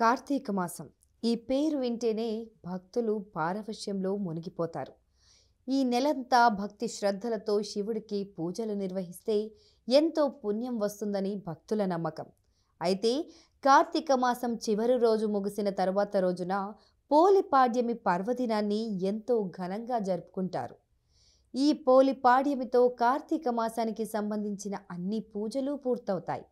కార్తీక మాసం ఈ పేరు వింటేనే భక్తులు పారవశ్యంలో మునిగిపోతారు ఈ నెలంతా భక్తి శ్రద్ధలతో శివుడికి పూజలు నిర్వహిస్తే ఎంతో పుణ్యం వస్తుందని భక్తుల నమ్మకం అయితే కార్తీక మాసం చివరి రోజు ముగిసిన తరువాత రోజున పోలిపాడ్యమి పర్వదినాన్ని ఎంతో ఘనంగా జరుపుకుంటారు ఈ పోలిపాడ్యమితో కార్తీక మాసానికి సంబంధించిన అన్ని పూజలు పూర్తవుతాయి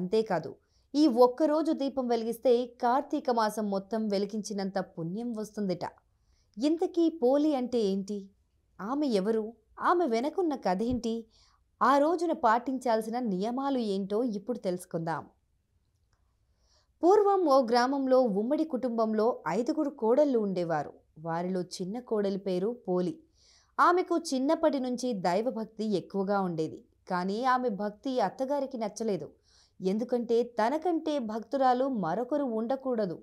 అంతేకాదు ఈ ఒక్కరోజు దీపం వెలిగిస్తే కార్తీక మాసం మొత్తం వెలిగించినంత పుణ్యం వస్తుందిట ఇంతకీ పోలి అంటే ఏంటి ఆమె ఎవరు ఆమె వెనకున్న కథ ఏంటి ఆ రోజున పాటించాల్సిన నియమాలు ఏంటో ఇప్పుడు తెలుసుకుందాం పూర్వం ఓ గ్రామంలో ఉమ్మడి కుటుంబంలో ఐదుగురు కోడళ్ళు ఉండేవారు వారిలో చిన్న కోడలి పేరు పోలి ఆమెకు చిన్నప్పటి నుంచి దైవభక్తి ఎక్కువగా ఉండేది కానీ ఆమె భక్తి అత్తగారికి నచ్చలేదు ఎందుకంటే తనకంటే భక్తురాలు మరొకరు ఉండకూడదు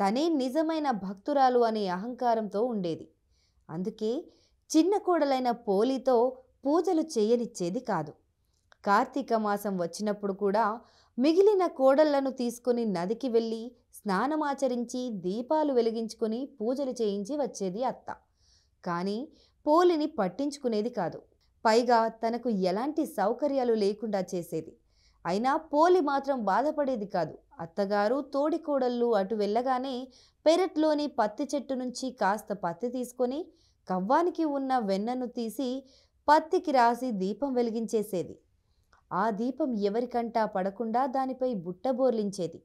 తనే నిజమైన భక్తురాలు అనే అహంకారంతో ఉండేది అందుకే చిన్న కోడలైన పోలితో పూజలు చేయనిచ్చేది కాదు కార్తీక మాసం వచ్చినప్పుడు కూడా మిగిలిన కోడళ్లను తీసుకుని నదికి వెళ్ళి స్నానమాచరించి దీపాలు వెలిగించుకొని పూజలు చేయించి వచ్చేది అత్త కానీ పోలిని పట్టించుకునేది కాదు పైగా తనకు ఎలాంటి సౌకర్యాలు లేకుండా చేసేది అయినా పోలి మాత్రం బాధపడేది కాదు అత్తగారు తోడికోడళ్ళు అటు వెళ్ళగానే పెరట్లోని పత్తి చెట్టు నుంచి కాస్త పత్తి తీసుకొని కవ్వానికి ఉన్న వెన్నను తీసి పత్తికి రాసి దీపం వెలిగించేసేది ఆ దీపం ఎవరికంటా పడకుండా దానిపై బుట్టబోర్లించేది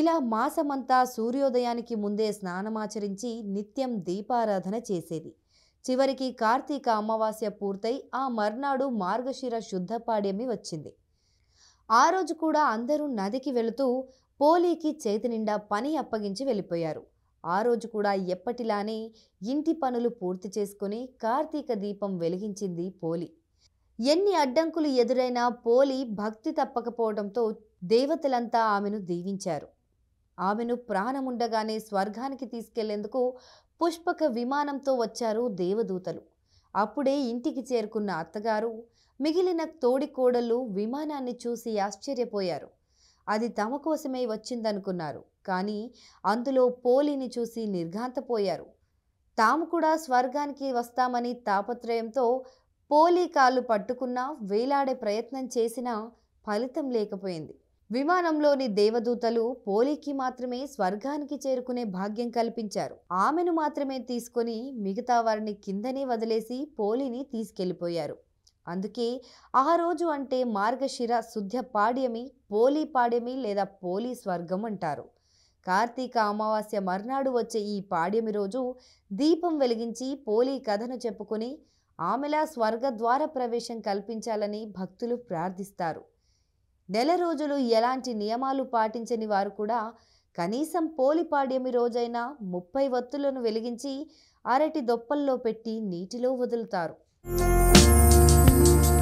ఇలా మాసమంతా సూర్యోదయానికి ముందే స్నానమాచరించి నిత్యం దీపారాధన చేసేది చివరికి కార్తీక అమావాస్య పూర్తయి ఆ మర్నాడు మార్గశిర శుద్ధపాడ్యమి వచ్చింది ఆ రోజు కూడా అందరూ నదికి వెళుతూ పోలీకి చేతి నిండా పని అప్పగించి వెళ్ళిపోయారు ఆ రోజు కూడా ఎప్పటిలానే ఇంటి పనులు పూర్తి చేసుకుని కార్తీక దీపం వెలిగించింది పోలి ఎన్ని అడ్డంకులు ఎదురైనా పోలి భక్తి తప్పకపోవడంతో దేవతలంతా ఆమెను దీవించారు ఆమెను ప్రాణముండగానే స్వర్గానికి తీసుకెళ్లేందుకు పుష్పక విమానంతో వచ్చారు దేవదూతలు అప్పుడే ఇంటికి చేరుకున్న అత్తగారు మిగిలిన తోడికోడళ్ళు విమానాన్ని చూసి ఆశ్చర్యపోయారు అది తమ కోసమే వచ్చిందనుకున్నారు కానీ అందులో పోలిని చూసి నిర్ఘాంతపోయారు తాము కూడా స్వర్గానికి వస్తామని తాపత్రయంతో పోలీ కాళ్ళు పట్టుకున్నా వేలాడే ప్రయత్నం చేసినా ఫలితం లేకపోయింది విమానంలోని దేవదూతలు పోలీకి మాత్రమే స్వర్గానికి చేరుకునే భాగ్యం కల్పించారు ఆమెను మాత్రమే తీసుకొని మిగతా వారిని కిందనే వదిలేసి పోలీని తీసుకెళ్లిపోయారు అందుకే ఆ రోజు అంటే మార్గశిర శుద్ధ పాడ్యమి పోలీ పాడ్యమి లేదా పోలీ స్వర్గం అంటారు కార్తీక అమావాస్య మర్నాడు వచ్చే ఈ పాడ్యమి రోజు దీపం వెలిగించి పోలీ కథను చెప్పుకుని ఆమెలా స్వర్గ ద్వార ప్రవేశం కల్పించాలని భక్తులు ప్రార్థిస్తారు నెల రోజులు ఎలాంటి నియమాలు పాటించని వారు కూడా కనీసం పోలి పాడ్యమి రోజైనా ముప్పై వత్తులను వెలిగించి అరటి దొప్పల్లో పెట్టి నీటిలో వదులుతారు Thank you.